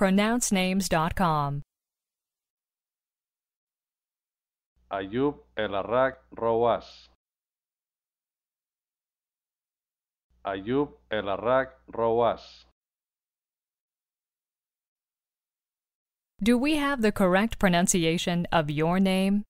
pronouncenames.com. Ayub el Elarak Rowas. Ayub el Elarak Rowas. Do we have the correct pronunciation of your name?